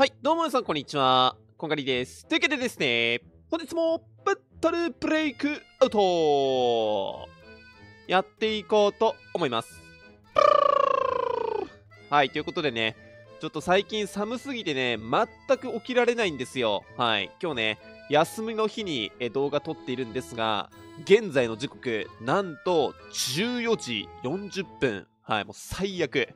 はい、どうも皆さん、こんにちは。こんがりです。というわけでですね、本日もバトルブレイクアウトやっていこうと思います。はい、ということでね、ちょっと最近寒すぎてね、全く起きられないんですよ。はい、今日ね、休みの日に動画撮っているんですが、現在の時刻、なんと14時40分。はい、もう最悪。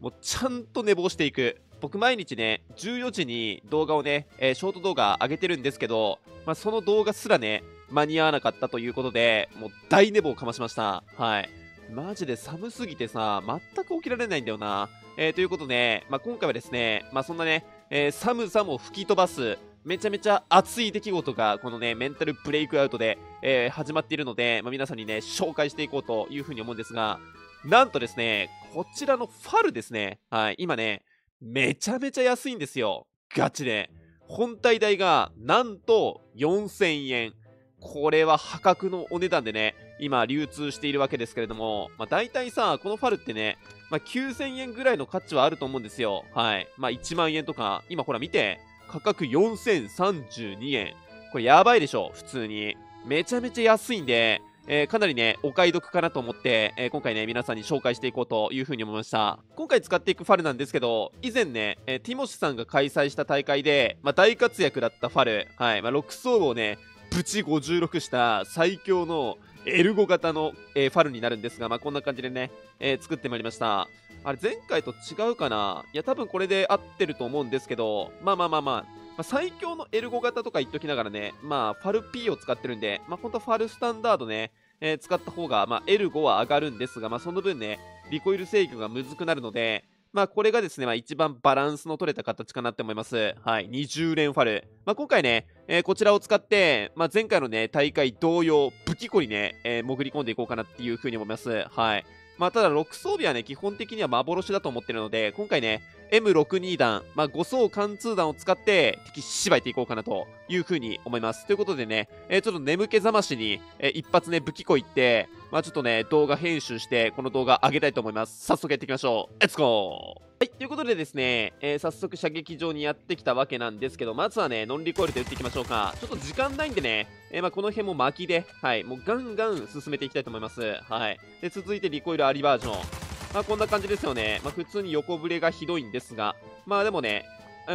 もうちゃんと寝坊していく。僕毎日ね、14時に動画をね、えー、ショート動画上げてるんですけど、まあ、その動画すらね、間に合わなかったということで、もう大寝坊かましました。はい。マジで寒すぎてさ、全く起きられないんだよな。えー、ということで、まあ、今回はですね、まあ、そんなね、えー、寒さも吹き飛ばす、めちゃめちゃ熱い出来事が、このね、メンタルブレイクアウトで、えー、始まっているので、まあ、皆さんにね、紹介していこうというふうに思うんですが、なんとですね、こちらのファルですね、はい、今ね、めちゃめちゃ安いんですよ。ガチで。本体代がなんと4000円。これは破格のお値段でね、今流通しているわけですけれども、まあ大体さ、このファルってね、まあ9000円ぐらいの価値はあると思うんですよ。はい。まあ1万円とか、今ほら見て、価格4032円。これやばいでしょ、普通に。めちゃめちゃ安いんで、えー、かなりね、お買い得かなと思って、えー、今回ね、皆さんに紹介していこうというふうに思いました。今回使っていくファルなんですけど、以前ね、えー、ティモシさんが開催した大会で、まあ、大活躍だったファル、はい、まあ、6層をね、プチ56した最強のエルゴ型の、えー、ファルになるんですが、まあ、こんな感じでね、えー、作ってまいりました。あれ、前回と違うかないや、多分これで合ってると思うんですけど、まあまあまあまあ、ま最強のエルゴ型とか言っときながらね、まあ、ファル P を使ってるんで、まあ、ほんとファルスタンダードね、えー、使った方が、まあ、エルゴは上がるんですが、まあ、その分ね、リコイル制御がむずくなるので、まあ、これがですね、まあ、一番バランスの取れた形かなって思います。はい、20連ファル。まあ、今回ね、えー、こちらを使って、まあ、前回のね、大会同様、武器庫にね、えー、潜り込んでいこうかなっていう風に思います。はい。まあ、ただ6装備はね、基本的には幻だと思ってるので、今回ね、M62 弾、まあ、5層貫通弾を使って敵しばいていこうかなというふうに思います。ということでね、えー、ちょっと眠気覚ましに、えー、一発ね、武器庫行って、まあ、ちょっとね、動画編集して、この動画上げたいと思います。早速やっていきましょう。レッツゴーはい、ということでですね、えー、早速射撃場にやってきたわけなんですけど、まずはね、ノンリコイルで撃っていきましょうか。ちょっと時間ないんでね、えー、まあ、この辺も巻きで、はい、もうガンガン進めていきたいと思います。はい。で、続いてリコイルアリバージョン。まあ、こんな感じですよね。まあ、普通に横ブレがひどいんですが、まあでもね、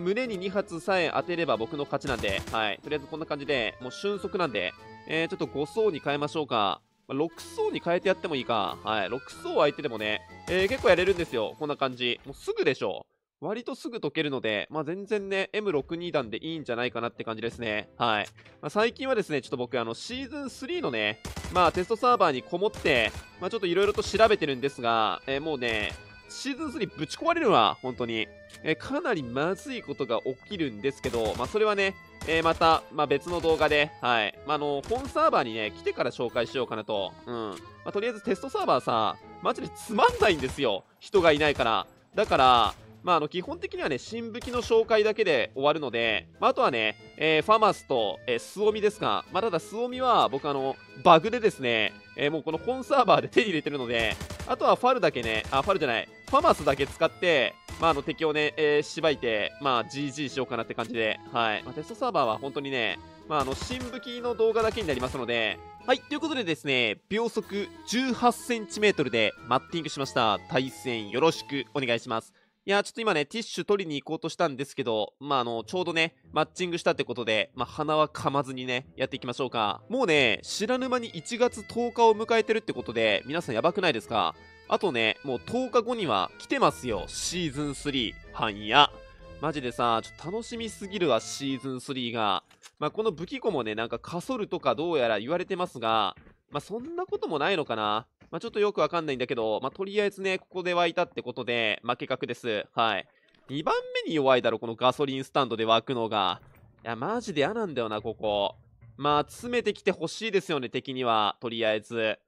胸に2発さえ当てれば僕の勝ちなんで、はい。とりあえずこんな感じで、もう瞬足なんで、えー、ちょっと5層に変えましょうか。まあ、6層に変えてやってもいいか。はい。6層相手でもね、えー、結構やれるんですよ。こんな感じ。もうすぐでしょ。割とすぐ解けるので、まあ、全然ね、M62 弾でいいんじゃないかなって感じですね。はい。まあ、最近はですね、ちょっと僕、あの、シーズン3のね、まあ、テストサーバーにこもって、まあ、ちょっと色々と調べてるんですが、えー、もうね、シーズン3ぶち壊れるわ、本当に。えー、かなりまずいことが起きるんですけど、まあ、それはね、えー、また、まあ、別の動画で、はい。まあ、の、本サーバーにね、来てから紹介しようかなと。うん。まあ、とりあえずテストサーバーさ、マジでつまんないんですよ。人がいないから。だから、まあ、あの、基本的にはね、新武器の紹介だけで終わるので、まあ、あとはね、えー、ファマスと、えー、スオミですか。まあ、ただ、スオミは、僕あの、バグでですね、えー、もうこの本サーバーで手に入れてるので、あとはファルだけね、あ、ファルじゃない、ファマスだけ使って、まあ、あの、敵をね、えー、しばいて、まあ、GG しようかなって感じで、はい。まあ、テストサーバーは本当にね、まあ、あの、新武器の動画だけになりますので、はい、ということでですね、秒速 18cm でマッティングしました。対戦よろしくお願いします。いや、ちょっと今ね、ティッシュ取りに行こうとしたんですけど、まあ、あの、ちょうどね、マッチングしたってことで、まあ、鼻は噛まずにね、やっていきましょうか。もうね、知らぬ間に1月10日を迎えてるってことで、皆さんやばくないですかあとね、もう10日後には来てますよ。シーズン3、半夜。マジでさ、ちょっと楽しみすぎるわ、シーズン3が。まあ、この武器庫もね、なんかかそるとかどうやら言われてますが、まあ、そんなこともないのかな。まあ、ちょっとよくわかんないんだけど、まあ、とりあえずね、ここで湧いたってことで、負け確です。はい。2番目に弱いだろ、このガソリンスタンドで湧くのが。いや、マジで嫌なんだよな、ここ。まあ、詰めてきてほしいですよね、敵には。とりあえず。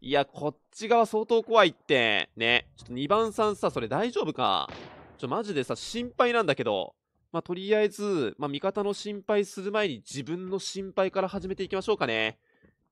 いや、こっち側相当怖いって。ね。ちょっと2番さんさ、それ大丈夫かちょ、マジでさ、心配なんだけど。まあ、とりあえず、まあ、味方の心配する前に自分の心配から始めていきましょうかね。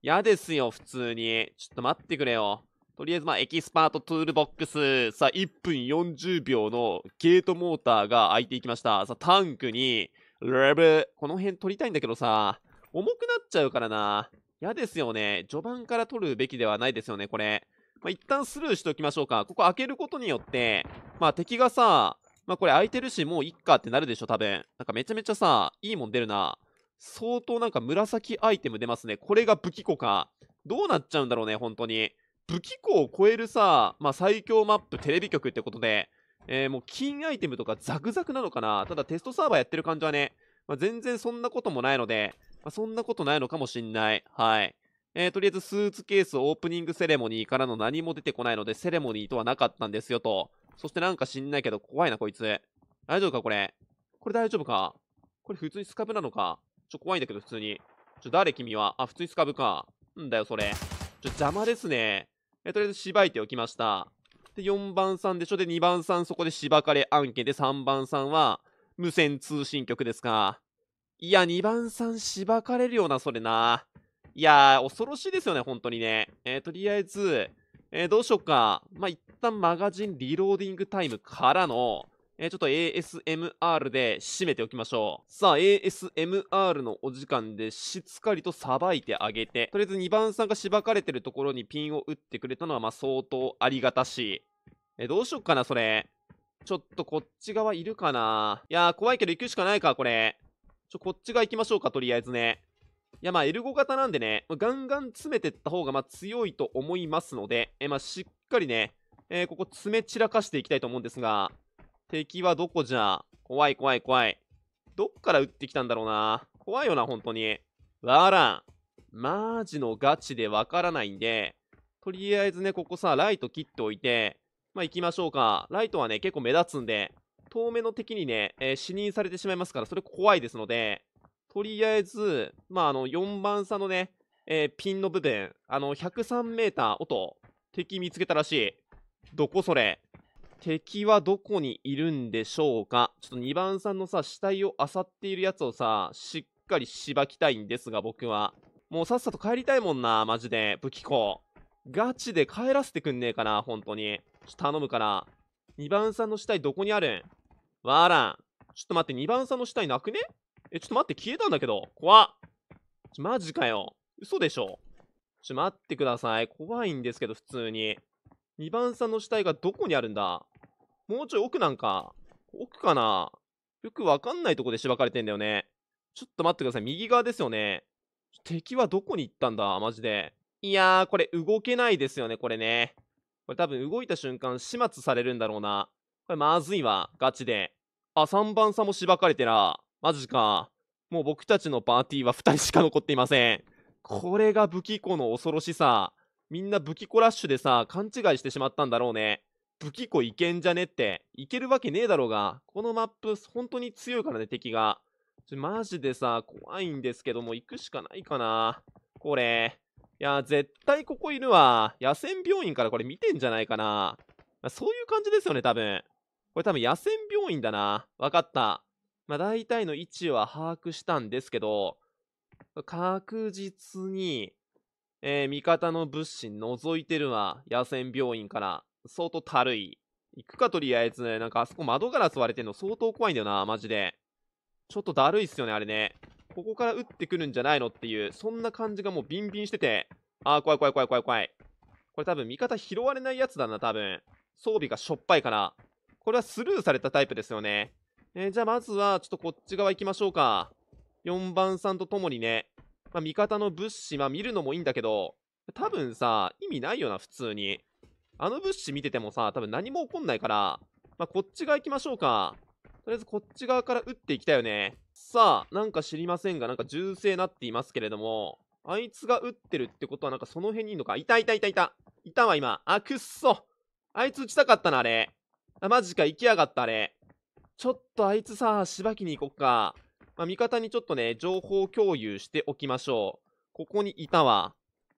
嫌ですよ、普通に。ちょっと待ってくれよ。とりあえず、まあ、エキスパートトゥールボックス。さあ、1分40秒のゲートモーターが開いていきました。さあ、タンクに、レブ。この辺取りたいんだけどさ、重くなっちゃうからな。嫌ですよね。序盤から取るべきではないですよね、これ。まあ、一旦スルーしておきましょうか。ここ開けることによって、まあ、敵がさ、まあ、これ開いてるし、もういっかってなるでしょ、多分。なんかめちゃめちゃさ、いいもん出るな。相当なんか紫アイテム出ますね。これが武器庫か。どうなっちゃうんだろうね、本当に。武器庫を超えるさ、まあ、最強マップテレビ局ってことで、えー、もう金アイテムとかザクザクなのかな。ただテストサーバーやってる感じはね、まあ、全然そんなこともないので、まあ、そんなことないのかもしんない。はい。えー、とりあえずスーツケースオープニングセレモニーからの何も出てこないので、セレモニーとはなかったんですよと。そしてなんか知んないけど、怖いなこいつ。大丈夫かこれ。これ大丈夫かこれ普通にスカブなのかちょ、怖いんだけど、普通に。ちょ、誰君はあ、普通にスカブか。んだよ、それ。ちょ、邪魔ですね。え、とりあえず、しばいておきました。で、4番さんでしょで、2番さんそこでしばかれ案件で、3番さんは、無線通信局ですか。いや、2番さんしばかれるよな、それな。いやー、恐ろしいですよね、本当にね。えー、とりあえず、えー、どうしようか。まあ、一旦マガジンリローディングタイムからの、えー、ちょっと ASMR で締めておきましょう。さあ、ASMR のお時間でしっかりとさばいてあげて、とりあえず2番さんがしばかれてるところにピンを打ってくれたのは、まあ相当ありがたし。えー、どうしよっかな、それ。ちょっとこっち側いるかないやー、怖いけど行くしかないか、これ。ちょ、こっち側行きましょうか、とりあえずね。いや、まあ、エルゴ型なんでね、ガンガン詰めてった方が、まあ、強いと思いますので、え、まあ、しっかりね、えー、ここ詰め散らかしていきたいと思うんですが、敵はどこじゃ怖い怖い怖い。どっから撃ってきたんだろうな。怖いよな、本当に。わらん。マジのガチでわからないんで、とりあえずね、ここさ、ライト切っておいて、まあ、行きましょうか。ライトはね、結構目立つんで、遠目の敵にね、えー、死認されてしまいますから、それ怖いですので、とりあえず、まあ、あの、4番差のね、えー、ピンの部分、あの、103メーター音、敵見つけたらしい。どこそれ敵はどこにいるんでしょうかちょっと2番さんのさ、死体を漁っているやつをさ、しっかりしばきたいんですが、僕は。もうさっさと帰りたいもんな、マジで。武器庫。ガチで帰らせてくんねえかな、本当に。ちょっと頼むから。2番さんの死体どこにあるんわらん。ちょっと待って、2番さんの死体なくねえ、ちょっと待って、消えたんだけど。怖っ。ちょ、マジかよ。嘘でしょ。ちょ、待ってください。怖いんですけど、普通に。2番さんの死体がどこにあるんだもうちょい奥なんか。奥かなよくわかんないとこでしばかれてんだよね。ちょっと待ってください。右側ですよね。敵はどこに行ったんだマジで。いやー、これ動けないですよね、これね。これ多分動いた瞬間始末されるんだろうな。これまずいわ、ガチで。あ、3番差もしばかれてな。マジか。もう僕たちのパーティーは2人しか残っていません。これが武器庫の恐ろしさ。みんな武器庫ラッシュでさ、勘違いしてしまったんだろうね。武器庫いけんじゃねって。いけるわけねえだろうが。このマップ、本当に強いからね、敵が。ちょ、マジでさ、怖いんですけども、行くしかないかな。これ。いや、絶対ここいるわ。野戦病院からこれ見てんじゃないかな。まあ、そういう感じですよね、多分。これ多分野戦病院だな。わかった。まあ、大体の位置は把握したんですけど、確実に、えー、味方の物資覗いてるわ。野戦病院から。相当たるい。行くか、とりあえず、ね。なんか、あそこ窓ガラス割れてんの相当怖いんだよな、マジで。ちょっとだるいっすよね、あれね。ここから撃ってくるんじゃないのっていう、そんな感じがもうビンビンしてて。あー、怖い怖い怖い怖い怖い。これ多分味方拾われないやつだな、多分。装備がしょっぱいから。これはスルーされたタイプですよね。えー、じゃあまずは、ちょっとこっち側行きましょうか。4番さんと共にね、まあ、味方の物資、まあ、見るのもいいんだけど、多分さ、意味ないよな、普通に。あの物資見ててもさ、多分何も起こんないから、まあ、こっち側行きましょうか。とりあえずこっち側から撃っていきたいよね。さあ、なんか知りませんが、なんか銃声なっていますけれども、あいつが撃ってるってことはなんかその辺にいるのか。いたいたいたいた。いたわ今。あ、くっそ。あいつ撃ちたかったな、あれ。あ、マジか、行きやがった、あれ。ちょっとあいつさ、しばきに行こっか。まあ、味方にちょっとね、情報共有しておきましょう。ここにいたわ。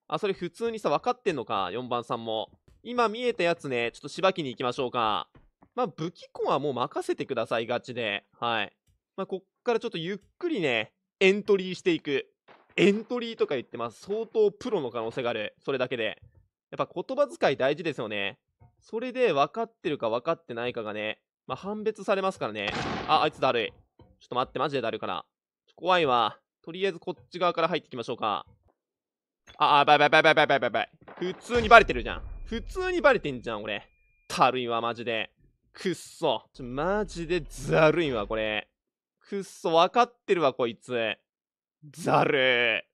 あ、それ普通にさ、分かってんのか、4番さんも。今見えたやつね、ちょっとしばきに行きましょうか。まあ、武器庫はもう任せてください、ガチで。はい。まあ、こっからちょっとゆっくりね、エントリーしていく。エントリーとか言ってます。相当プロの可能性がある。それだけで。やっぱ言葉遣い大事ですよね。それで分かってるか分かってないかがね、まあ、判別されますからね。あ、あいつだるい。ちょっと待って、マジでだるいから。怖いわ。とりあえずこっち側から入っていきましょうか。あ、あ、バイばいばいばいばいばいばい。普通にバレてるじゃん。普通にバレてんじゃん、俺。たるいわ、マジで。くっそ。ちょ、マジでざるいわ、これ。くっそ、わかってるわ、こいつ。ざる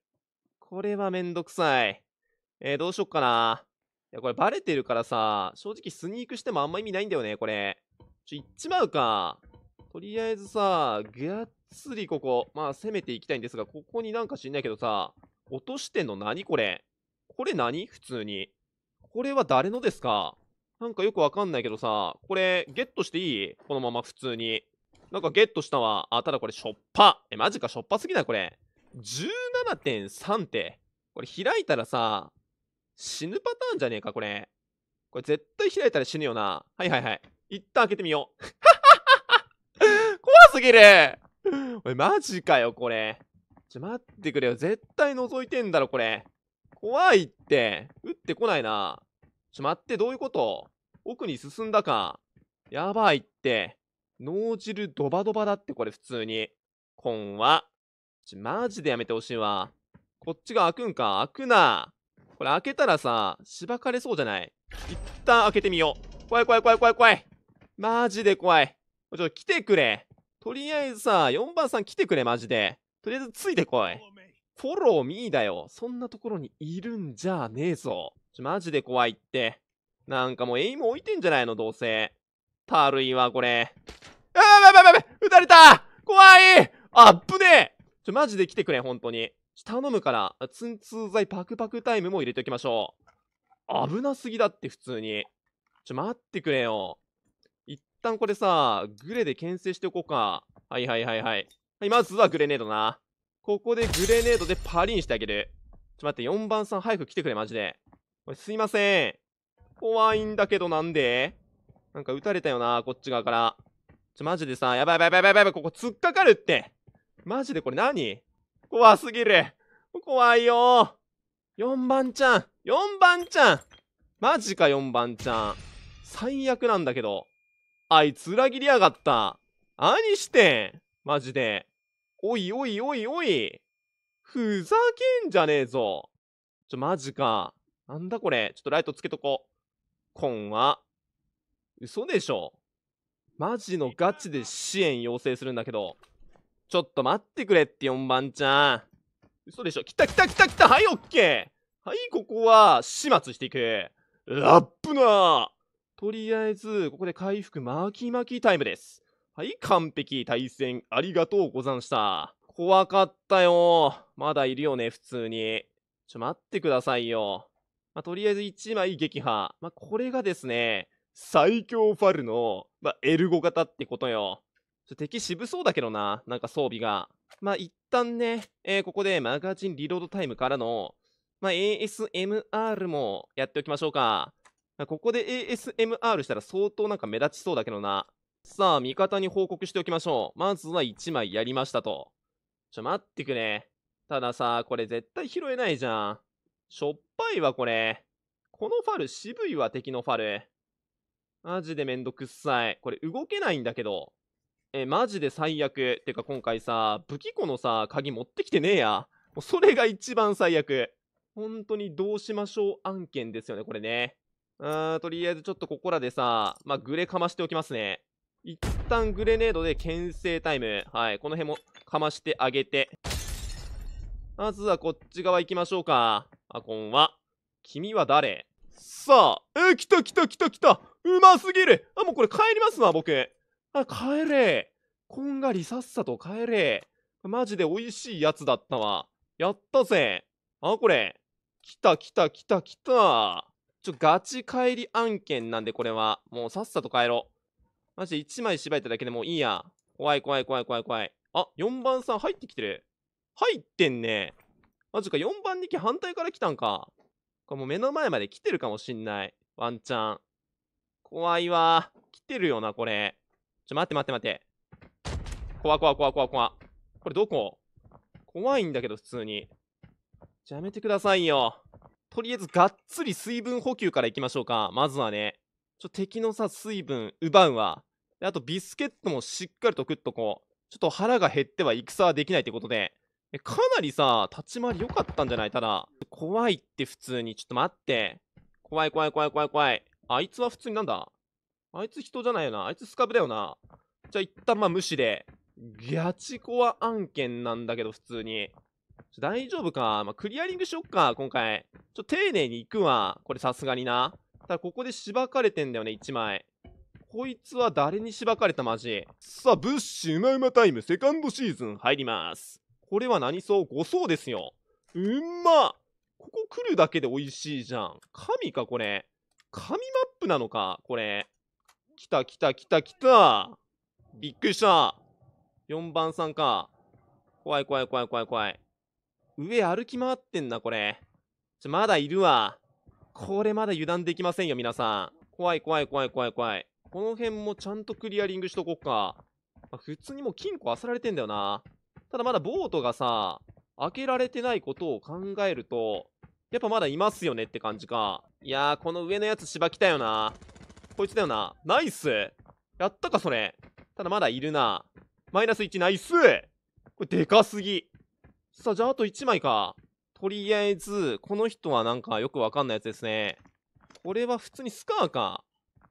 これはめんどくさい。えー、どうしよっかな。いや、これバレてるからさ、正直スニークしてもあんま意味ないんだよね、これ。ちょ、行っちまうか。とりあえずさ、がっつりここ、まあ攻めていきたいんですが、ここになんか知んないけどさ、落としてんの何これこれ何普通に。これは誰のですかなんかよくわかんないけどさ、これ、ゲットしていいこのまま普通に。なんかゲットしたわ。あ、ただこれ、しょっぱ。え、マジか、しょっぱすぎないこれ。17.3って。これ開いたらさ、死ぬパターンじゃねえか、これ。これ絶対開いたら死ぬよな。はいはいはい。一旦開けてみよう。怖すぎるおい、マジかよ、これ。ちょ、待ってくれよ。絶対覗いてんだろ、これ。怖いって。撃ってこないな。ちょ、待って、どういうこと奥に進んだか。やばいって。脳汁ドバドバだって、これ普通に。こんは。ちょ、マジでやめてほしいわ。こっちが開くんか。開くな。これ開けたらさ、しばかれそうじゃない一旦開けてみよう。怖い怖い怖い怖い怖い。マジで怖い。ちょっと来てくれ。とりあえずさ、4番さん来てくれ、マジで。とりあえずついてこい。フォローミーだよ。そんなところにいるんじゃねえぞ。ちょ、マジで怖いって。なんかもうエイム置いてんじゃないの、どうせ。たるいわ、これ。あやばばばい撃たれた怖いあっぶねえちょ、マジで来てくれ、本当に。頼むから、ツンツー剤パクパクタイムも入れておきましょう。危なすぎだって、普通に。ちょ、待ってくれよ。一旦これさ、グレで牽制しておこうか。はいはいはいはい。はい、まずはグレネードな。ここでグレネードでパリンしてあげる。ちょっと待って、4番さん早く来てくれ、マジで。これすいません。怖いんだけど、なんでなんか撃たれたよな、こっち側から。ちょ、マジでさ、やばいやばいやばいやばい、ここ突っかかるって。マジでこれ何怖すぎる。怖いよ4番ちゃん !4 番ちゃんマジか4番ちゃん。最悪なんだけど。あいつ裏切りやがった。何してんマジで。おいおいおいおいふざけんじゃねえぞちょ、マジか。なんだこれ。ちょっとライトつけとこう。コは、嘘でしょマジのガチで支援要請するんだけど。ちょっと待ってくれって4番ちゃん。嘘でしょ来た来た来た来たはい、オッケーはい、ここは、始末していく。ラップなとりあえず、ここで回復巻き巻きタイムです。はい、完璧対戦ありがとうござんした。怖かったよ。まだいるよね、普通に。ちょ、待ってくださいよ。まあ、とりあえず1枚撃破。まあ、これがですね、最強ファルの、まあ、エルゴ型ってことよ。ちょ敵渋そうだけどな、なんか装備が。まあ、一旦ね、えー、ここでマガジンリロードタイムからの、まあ、ASMR もやっておきましょうか。ここで ASMR したら相当なんか目立ちそうだけどな。さあ、味方に報告しておきましょう。まずは1枚やりましたと。ちょ、待ってくね。たださ、これ絶対拾えないじゃん。しょっぱいわ、これ。このファル渋いわ、敵のファル。マジでめんどくっさい。これ動けないんだけど。え、マジで最悪。てか今回さ、武器庫のさ、鍵持ってきてねえや。もうそれが一番最悪。本当にどうしましょう案件ですよね、これね。うー、とりあえずちょっとここらでさ、まあ、グレかましておきますね。一旦グレネードで牽制タイム。はい。この辺もかましてあげて。まずはこっち側行きましょうか。アコンは。君は誰さあ。え来た来た来た来た。うますぎる。あ、もうこれ帰りますわ、僕。あ、帰れ。こんがりさっさと帰れ。マジで美味しいやつだったわ。やったぜ。あ、これ。来た来た来た来た。ちょ、ガチ帰り案件なんで、これは。もうさっさと帰ろう。マジで1枚縛いただけでもいいや。怖い怖い怖い怖い怖い。あ、4番さん入ってきてる。入ってんね。マジか、4番2機反対から来たんか。これもう目の前まで来てるかもしんない。ワンチャン。怖いわ。来てるよな、これ。ちょ、待って待って待って。怖怖怖怖怖。これどこ怖いんだけど、普通に。じゃ、やめてくださいよ。とりあえず、がっつり水分補給からいきましょうか。まずはね。ちょ、敵のさ、水分奪うわ。であとビスケットもしっかりと食っとこう。ちょっと腹が減っては戦はできないってことで、かなりさ、立ち回り良かったんじゃないただ、怖いって普通に。ちょっと待って。怖い怖い怖い怖い怖い。あいつは普通になんだあいつ人じゃないよな。あいつスカブだよな。じゃあ一旦まあ無視で。ガチコア案件なんだけど、普通に。大丈夫か。まあ、クリアリングしよっか、今回。ちょ、丁寧に行くわ。これさすがにな。ただ、ここでしばかれてんだよね、1枚。こいつは誰にしばかれたマジさあ、ブッシュうまうまタイムセカンドシーズン入ります。これは何そう ?5 層ですよ。うんまここ来るだけで美味しいじゃん。神か、これ。神マップなのか、これ。来た来た来た来た。びっくりした。4番さんか。怖い怖い怖い怖い怖い。上歩き回ってんな、これ。ちょ、まだいるわ。これまだ油断できませんよ、皆さん。怖い怖い怖い怖い怖い。この辺もちゃんとクリアリングしとこっか。まあ、普通にもう金庫漁られてんだよな。ただまだボートがさ、開けられてないことを考えると、やっぱまだいますよねって感じか。いやー、この上のやつ芝来たよな。こいつだよな。ナイスやったか、それ。ただまだいるな。マイナス1、ナイスこれでかすぎ。さあ、じゃああと1枚か。とりあえず、この人はなんかよくわかんないやつですね。これは普通にスカーか。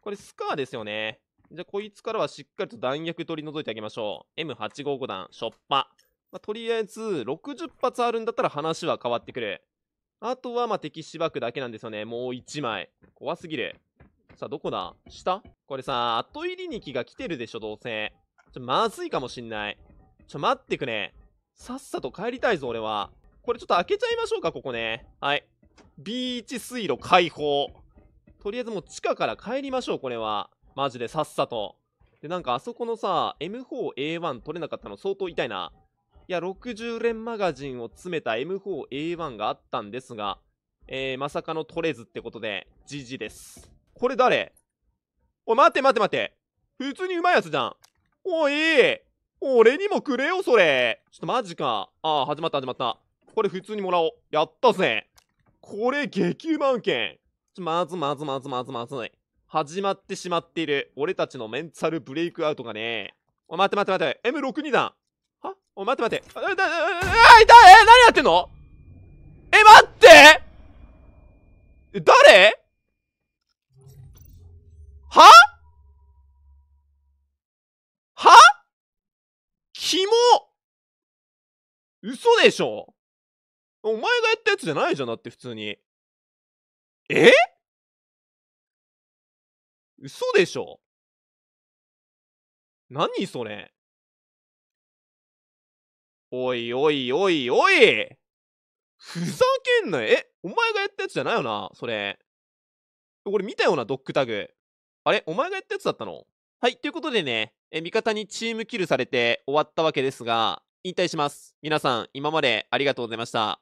これスカーですよね。じゃあ、こいつからはしっかりと弾薬取り除いてあげましょう。M855 弾、しょっぱ。まあ、とりあえず、60発あるんだったら話は変わってくる。あとは、ま、敵しばくだけなんですよね。もう1枚。怖すぎる。さあ、どこだ下これさ、後入りに木が来てるでしょ、どうせ。ちょ、まずいかもしんない。ちょ、待ってくね。さっさと帰りたいぞ、俺は。これちょっと開けちゃいましょうか、ここね。はい。ビーチ水路開放。とりあえずもう地下から帰りましょう、これは。マジでさっさと。で、なんかあそこのさ、M4A1 取れなかったの相当痛いな。いや、60連マガジンを詰めた M4A1 があったんですが、えー、まさかの取れずってことで、じじです。これ誰おい、待て待て待て。普通にうまいやつじゃん。おい俺にもくれよ、それ。ちょっとマジか。ああ、始まった始まった。これ普通にもらおう。やったぜ。これ激うま案件。まずまずまずまずまずい。始まってしまっている、俺たちのメンタルブレイクアウトがね。お、待って待って待って、M62 弾。はお、待って待って。あ、だ、あ、痛いえ、何やってんのえ、待ってえ、誰ははキモ嘘でしょお前がやったやつじゃないじゃん、だって普通に。え嘘でしょ何それおいおいおいおいふざけんなえお前がやったやつじゃないよなそれ。これ見たようなドッグタグ。あれお前がやったやつだったのはい、ということでね、え味方にチームキルされて終わったわけですが、引退します。皆さん、今までありがとうございました。